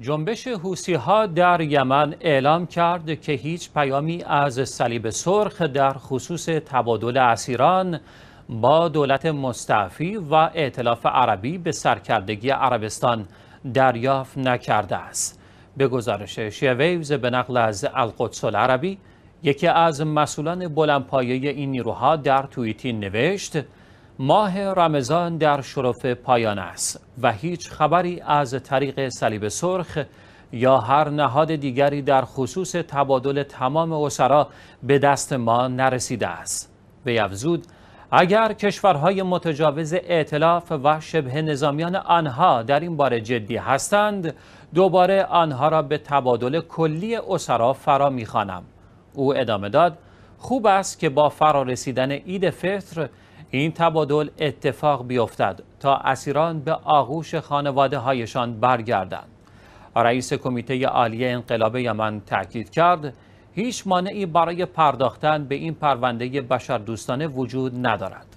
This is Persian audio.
جنبش حوسی ها در یمن اعلام کرد که هیچ پیامی از صلیب سرخ در خصوص تبادل اسیران با دولت مستعفی و ائتلاف عربی به سرکردگی عربستان دریافت نکرده است به گزارش شیویوز به نقل از القدس العربی یکی از مسئولان بلندپایه این نیروها در توییتی نوشت ماه رمضان در شرف پایان است و هیچ خبری از طریق صلیب سرخ یا هر نهاد دیگری در خصوص تبادل تمام اسرا به دست ما نرسیده است به افزود اگر کشورهای متجاوز اعتلاف و شبه نظامیان آنها در این بار جدی هستند دوباره آنها را به تبادل کلی اسرا فرا میخوانم او ادامه داد خوب است که با فرا رسیدن عید فطر این تبادل اتفاق بیفتد تا اسیران به آغوش خانواده هایشان برگردند. رئیس کمیته عالی انقلاب یمن تاکید کرد هیچ مانعی برای پرداختن به این پرونده بشردوستانه وجود ندارد.